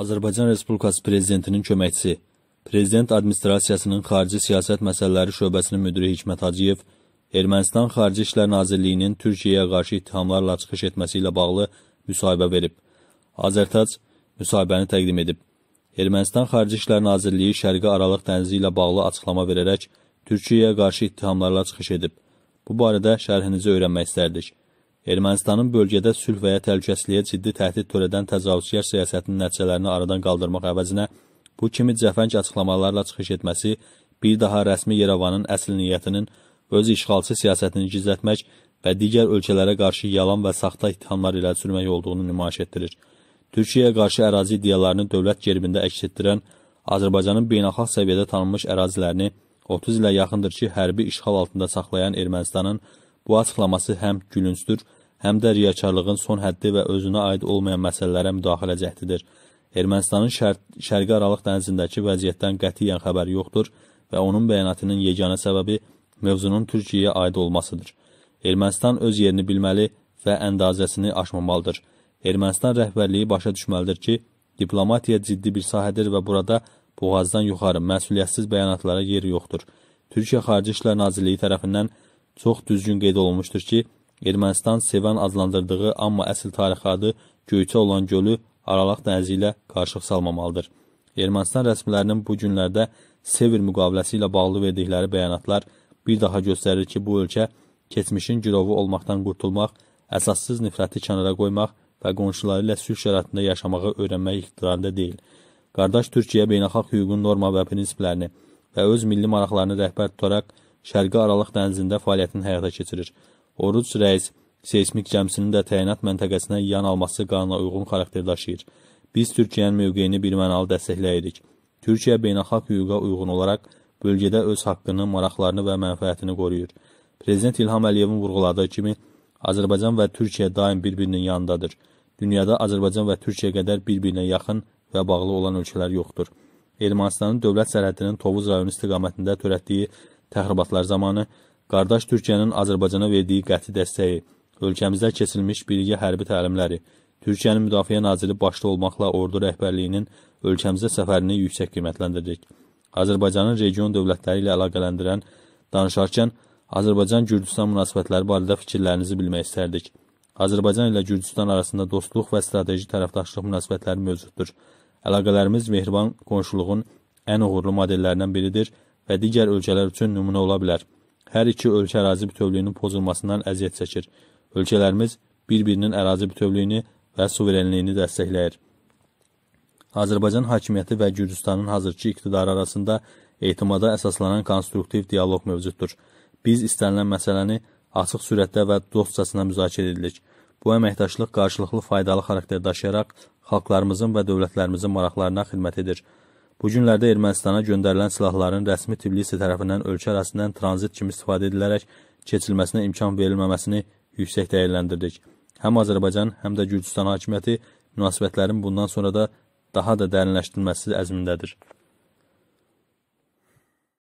Azərbaycan Respublikası Prezidentinin köməkçisi, Prezident Administrasiyasının Xarici Siyasət Məsələləri Şöbəsinin müdiri Hikmət Hacıyev, Ermənistan Xarici İşlər Nazirliyinin Türkiyəyə qarşı ittihamlarla çıxış etməsi ilə bağlı müsahibə verib. Azərtac müsahibəni təqdim edib. Ermənistan Xarici İşlər Nazirliyi Şərqi Aralıq dənizi ilə bağlı açıqlama verərək Türkiyəyə qarşı ittihamlarla çıxış edib. Bu barədə şərhinizi öyrənmək istərdik. Ermənistanın bölgədə sülh və ya təhlükəsizliyə ciddi təhdid törədən təcavüzkar siyasətinin nəticələrini aradan qaldırmaq əvəzinə bu kimi cəfəng açıqlamalarla çıxış etməsi bir daha rəsmi Yerevanın əsl niyyətinin öz işğalçı siyasətini gizlətmək və digər ölkələrə qarşı yalan və saxta ittihamlar ilə sürmək olduğunu nümayiş etdirir. Türkiyəyə qarşı ərazi iddialarını dövlət gerbində əks etdirən Azərbaycanın beynəlxalq səviyyədə tanınmış ərazilərini 30 ilə yaxındır ki, hərbi işğal altında saxlayan Ermənistanın Bu açıqlaması həm gülüncdür, həm də riyakarlığın son həddi və özünə aid olmayan məsələlərə müdaxilə cəhdidir. Ermənistanın şər Şərqi Aralıq dənizindəki vəziyyətdən qətiyyən xəbəri yoxdur və onun bəyanatının yeganə səbəbi mövzunun Türkiyəyə aid olmasıdır. Ermənistan öz yerini bilməli və əndazəsini aşmamalıdır. Ermənistan rəhbərliyi başa düşməlidir ki, diplomatiya ciddi bir sahədir və burada boğazdan yuxarı məsuliyyətsiz bəyanatlara yer yoxdur. Türkiyə Xarici İşlər Nazirliyi tərəfindən Çox düzgün qeyd olunmuşdur ki, Ermənistan Sevan adlandırdığı, amma əsl tarixi adı Göyçə olan gölü Aralaq dənizi ilə qarşıq salmamalıdır. Ermənistan rəsmilərinin bu günlərdə Sevr müqaviləsi ilə bağlı verdikləri bəyanatlar bir daha göstərir ki, bu ölkə keçmişin girovu olmaqdan qurtulmaq, əsassız nifrəti kənara qoymaq və qonşuları ilə sülh şəraitində yaşamağı öyrənmək iqtidarında deyil. Qardaş Türkiyə beynəlxalq hüququn norma və prinsiplərini və öz milli maraqlarını rəhbər tutaraq Şərqi Aralıq dənizində fəaliyyətini həyata keçirir. Oruc rəis seysmik cəmsinin də təyinat məntəqəsinə yan alması qanuna uyğun xarakter daşıyır. Biz Türkiyənin mövqeyini birmənalı dəstəkləyirik. Türkiyə beynəlxalq hüquqa uyğun olaraq bölgədə öz haqqını, maraqlarını və mənfəətini qoruyur. Prezident İlham Əliyevin vurğuladığı kimi, Azərbaycan və Türkiyə daim bir-birinin yanındadır. Dünyada Azərbaycan və Türkiyə qədər bir-birinə yaxın və bağlı olan ölkələr yoxdur. Ermənistanın dövlət sərhədinin Tovuz rayonu istiqamətində törətdiyi təxribatlar zamanı qardaş Türkiyənin Azərbaycana verdiyi qəti dəstəyi, ölkəmizdə keçirilmiş birgə hərbi təlimləri, Türkiyənin Müdafiə Naziri başda olmaqla ordu rəhbərliyinin ölkəmizə səfərini yüksək qiymətləndiririk. Azərbaycanın region dövlətləri ilə əlaqələndirən danışarkən Azərbaycan-Gürcüstan münasibətləri barədə fikirlərinizi bilmək istərdik. Azərbaycan ilə Gürcüstan arasında dostluq və strateji tərəfdaşlıq münasibətləri mövcuddur. Əlaqələrimiz mehriban qonşuluğun ən uğurlu modellərindən biridir və digər ölkələr üçün nümunə ola bilər. Hər iki ölkə ərazi bütövlüyünün pozulmasından əziyyət çəkir. Ölkələrimiz bir-birinin ərazi bütövlüyünü və suverenliyini dəstəkləyir. Azərbaycan hakimiyyəti və Gürcüstanın hazırki iqtidarı arasında etimada əsaslanan konstruktiv dialoq mövcuddur. Biz istənilən məsələni açıq sürətdə və dostcasına müzakirə edirik. Bu əməkdaşlıq qarşılıqlı faydalı xarakter daşıyaraq xalqlarımızın və dövlətlərimizin maraqlarına xidmət edir. Bu günlərdə Ermənistana göndərilən silahların rəsmi Tbilisi tərəfindən ölkə ərazisindən tranzit kimi istifadə edilərək keçilməsinə imkan verilməməsini yüksək dəyərləndirdik. Həm Azərbaycan, həm də Gürcüstan hakimiyyəti münasibətlərin bundan sonra da daha da dərinləşdirilməsi əzmindədir.